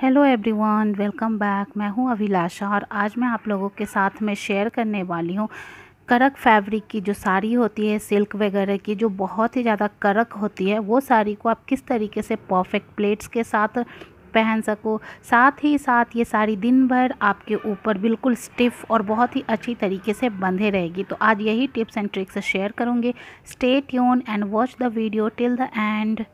hello everyone welcome back मैं हूं अभिलाषा और आज मैं आप लोगों के साथ में शेयर करने वाली हूं करक फैब्रिक की जो साड़ी होती है सिल्क वगैरह की जो बहुत ही ज़्यादा करक होती है वो साड़ी को आप किस तरीके से परफेक्ट प्लेट्स के साथ पहन सको साथ ही साथ ये साड़ी दिन भर आपके ऊपर बिल्कुल स्टिफ और बहुत ही अच्छी तरीके से बंधे रहेगी तो आज यही टिप्स एंड ट्रिक्स शेयर करूँगी stay tune and watch the video till the end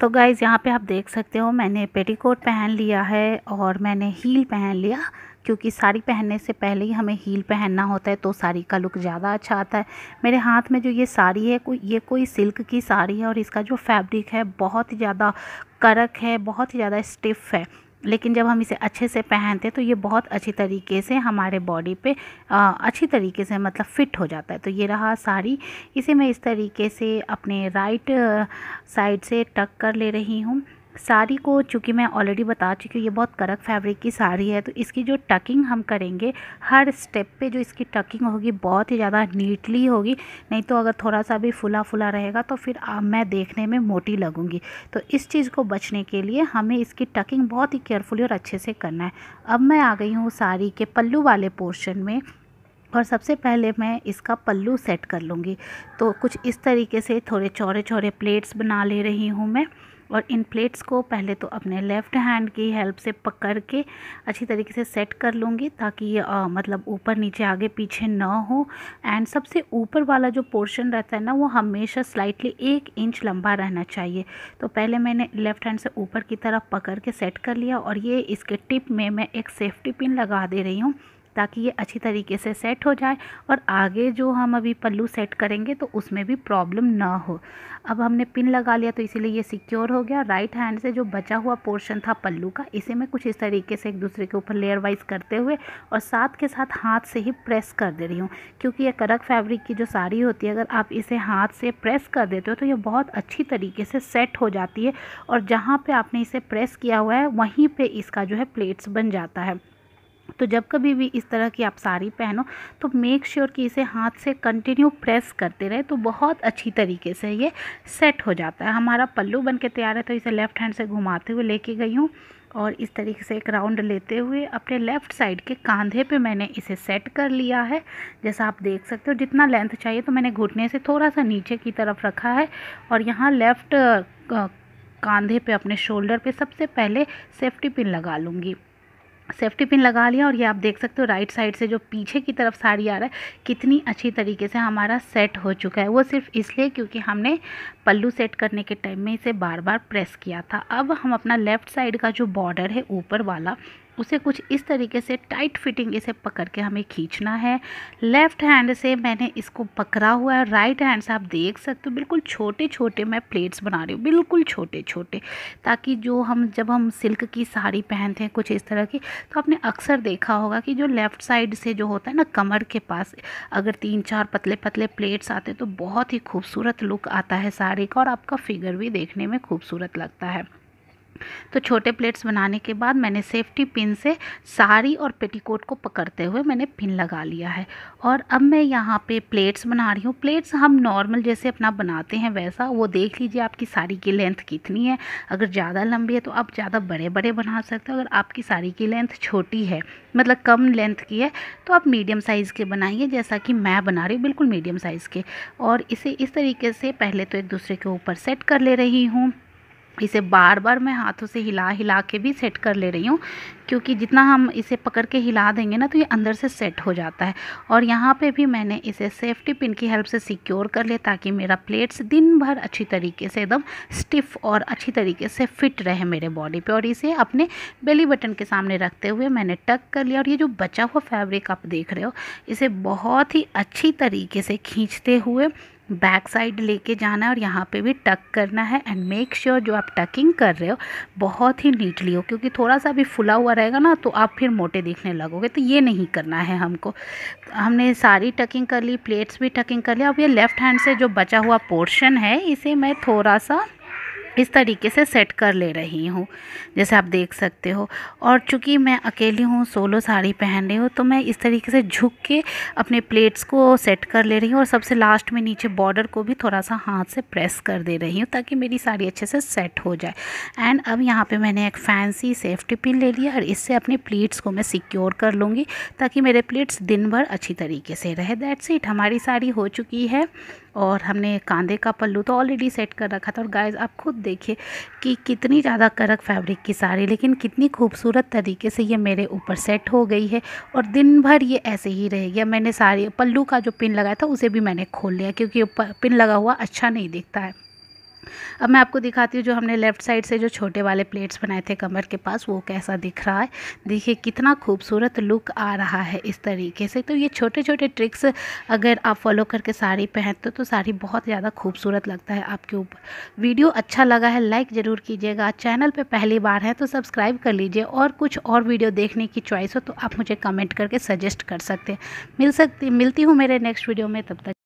तो गाइज़ यहाँ पे आप देख सकते हो मैंने पेटीकोट पहन लिया है और मैंने हील पहन लिया क्योंकि साड़ी पहनने से पहले ही हमें हील पहनना होता है तो साड़ी का लुक ज़्यादा अच्छा आता है मेरे हाथ में जो ये साड़ी है कोई ये कोई सिल्क की साड़ी है और इसका जो फैब्रिक है बहुत ही ज़्यादा करक है बहुत ही ज़्यादा स्टिफ़ है लेकिन जब हम इसे अच्छे से पहनते हैं तो ये बहुत अच्छी तरीके से हमारे बॉडी पे आ, अच्छी तरीके से मतलब फ़िट हो जाता है तो ये रहा साड़ी इसे मैं इस तरीके से अपने राइट साइड से टक कर ले रही हूँ साड़ी को चूँकि मैं ऑलरेडी बता चुकी हूँ ये बहुत कड़क फैब्रिक की साड़ी है तो इसकी जो टकिंग हम करेंगे हर स्टेप पे जो इसकी टकिंग होगी बहुत ही ज़्यादा नीटली होगी नहीं तो अगर थोड़ा सा भी फुला फुला रहेगा तो फिर आ, मैं देखने में मोटी लगूंगी तो इस चीज़ को बचने के लिए हमें इसकी टकिंग बहुत ही केयरफुली और अच्छे से करना है अब मैं आ गई हूँ साड़ी के पल्लू वाले पोर्शन में और सबसे पहले मैं इसका पल्लू सेट कर लूँगी तो कुछ इस तरीके से थोड़े चौड़े चौड़े प्लेट्स बना ले रही हूँ मैं और इन प्लेट्स को पहले तो अपने लेफ़्ट हैंड की हेल्प से पकड़ के अच्छी तरीके से सेट कर लूँगी ताकि ये आ, मतलब ऊपर नीचे आगे पीछे ना हो एंड सबसे ऊपर वाला जो पोर्शन रहता है ना वो हमेशा स्लाइटली एक इंच लंबा रहना चाहिए तो पहले मैंने लेफ़्ट हैंड से ऊपर की तरफ पकड़ के सेट कर लिया और ये इसके टिप में मैं एक सेफ्टी पिन लगा दे रही हूँ ताकि ये अच्छी तरीके से सेट हो जाए और आगे जो हम अभी पल्लू सेट करेंगे तो उसमें भी प्रॉब्लम ना हो अब हमने पिन लगा लिया तो इसीलिए ये सिक्योर हो गया राइट हैंड से जो बचा हुआ पोर्शन था पल्लू का इसे मैं कुछ इस तरीके से एक दूसरे के ऊपर लेयर वाइज करते हुए और साथ के साथ हाथ से ही प्रेस कर दे रही हूँ क्योंकि ये करक फैब्रिक की जो साड़ी होती है अगर आप इसे हाथ से प्रेस कर देते हो तो ये बहुत अच्छी तरीके से सेट हो जाती है और जहाँ पर आपने इसे प्रेस किया हुआ है वहीं पर इसका जो है प्लेट्स बन जाता है तो जब कभी भी इस तरह की आप साड़ी पहनो तो मेक श्योर sure कि इसे हाथ से कंटिन्यू प्रेस करते रहे तो बहुत अच्छी तरीके से ये सेट हो जाता है हमारा पल्लू बन के तैयार है तो इसे लेफ़्ट हैंड से घुमाते हुए लेके गई हूँ और इस तरीके से एक राउंड लेते हुए अपने लेफ़्ट साइड के कांधे पे मैंने इसे सेट कर लिया है जैसा आप देख सकते हो जितना लेंथ चाहिए तो मैंने घुटने से थोड़ा सा नीचे की तरफ रखा है और यहाँ लेफ़्ट कांधे पे अपने शोल्डर पे सबसे पहले सेफ्टी पिन लगा लूँगी सेफ्टी पिन लगा लिया और ये आप देख सकते हो राइट साइड से जो पीछे की तरफ साड़ी आ रहा है कितनी अच्छी तरीके से हमारा सेट हो चुका है वो सिर्फ इसलिए क्योंकि हमने पल्लू सेट करने के टाइम में इसे बार बार प्रेस किया था अब हम अपना लेफ़्ट साइड का जो बॉर्डर है ऊपर वाला उसे कुछ इस तरीके से टाइट फिटिंग इसे पकड़ के हमें खींचना है लेफ़्ट हैंड से मैंने इसको पकड़ा हुआ है राइट हैंड से आप देख सकते हो बिल्कुल छोटे छोटे मैं प्लेट्स बना रही हूँ बिल्कुल छोटे छोटे ताकि जो हम जब हम सिल्क की साड़ी पहनते हैं कुछ इस तरह की तो आपने अक्सर देखा होगा कि जो लेफ़्ट साइड से जो होता है ना कमर के पास अगर तीन चार पतले पतले प्लेट्स आते तो बहुत ही खूबसूरत लुक आता है साड़ी का और आपका फिगर भी देखने में खूबसूरत लगता है तो छोटे प्लेट्स बनाने के बाद मैंने सेफ्टी पिन से साड़ी और पेटीकोट को पकड़ते हुए मैंने पिन लगा लिया है और अब मैं यहाँ पे प्लेट्स बना रही हूँ प्लेट्स हम नॉर्मल जैसे अपना बनाते हैं वैसा वो देख लीजिए आपकी साड़ी की लेंथ कितनी है अगर ज़्यादा लंबी है तो आप ज़्यादा बड़े बड़े बना सकते हो अगर आपकी साड़ी की लेंथ छोटी है मतलब कम लेंथ की है तो आप मीडियम साइज़ के बनाइए जैसा कि मैं बना रही हूँ बिल्कुल मीडियम साइज़ के और इसे इस तरीके से पहले तो एक दूसरे के ऊपर सेट कर ले रही हूँ इसे बार बार मैं हाथों से हिला हिला के भी सेट कर ले रही हूँ क्योंकि जितना हम इसे पकड़ के हिला देंगे ना तो ये अंदर से सेट हो जाता है और यहाँ पे भी मैंने इसे सेफ्टी पिन की हेल्प से सिक्योर कर लिया ताकि मेरा प्लेट्स दिन भर अच्छी तरीके से एकदम स्टिफ और अच्छी तरीके से फिट रहे मेरे बॉडी पे और इसे अपने बेली बटन के सामने रखते हुए मैंने टक कर लिया और ये जो बचा हुआ फैब्रिक आप देख रहे हो इसे बहुत ही अच्छी तरीके से खींचते हुए बैक साइड लेके जाना है और यहाँ पे भी टक करना है एंड मेक श्योर जो आप टकिंग कर रहे हो बहुत ही नीटली हो क्योंकि थोड़ा सा भी फुला हुआ रहेगा ना तो आप फिर मोटे दिखने लगोगे तो ये नहीं करना है हमको हमने सारी टकिंग कर ली प्लेट्स भी टकिंग कर लिया अब ये लेफ़्ट हैंड से जो बचा हुआ पोर्शन है इसे मैं थोड़ा सा इस तरीके से सेट कर ले रही हूँ जैसे आप देख सकते हो और चूँकि मैं अकेली हूँ सोलो साड़ी पहन रही हूँ तो मैं इस तरीके से झुक के अपने प्लेट्स को सेट कर ले रही हूँ और सबसे लास्ट में नीचे बॉर्डर को भी थोड़ा सा हाथ से प्रेस कर दे रही हूँ ताकि मेरी साड़ी अच्छे से सेट हो जाए एंड अब यहाँ पर मैंने एक फैंसी सेफ्टी पिन ले लिया और इससे अपने प्लेट्स को मैं सिक्योर कर लूँगी ताकि मेरे प्लेट्स दिन भर अच्छी तरीके से रहे दैट्स इट हमारी साड़ी हो चुकी है और हमने कांधे का पल्लू तो ऑलरेडी सेट कर रखा था और गाइस आप खुद देखिए कि कितनी ज़्यादा करक फैब्रिक की साड़ी लेकिन कितनी खूबसूरत तरीके से ये मेरे ऊपर सेट हो गई है और दिन भर ये ऐसे ही रह गया मैंने साड़ी पल्लू का जो पिन लगाया था उसे भी मैंने खोल लिया क्योंकि पिन लगा हुआ अच्छा नहीं दिखता है अब मैं आपको दिखाती हूँ जो हमने लेफ़्ट साइड से जो छोटे वाले प्लेट्स बनाए थे कमर के पास वो कैसा दिख रहा है देखिए कितना खूबसूरत लुक आ रहा है इस तरीके से तो ये छोटे छोटे ट्रिक्स अगर आप फॉलो करके साड़ी पहनते हो तो साड़ी बहुत ज़्यादा खूबसूरत लगता है आपके ऊपर वीडियो अच्छा लगा है लाइक ज़रूर कीजिएगा चैनल पर पहली बार है तो सब्सक्राइब कर लीजिए और कुछ और वीडियो देखने की चॉइस हो तो आप मुझे कमेंट करके सजेस्ट कर सकते हैं मिल सकती मिलती हूँ मेरे नेक्स्ट वीडियो में तब तक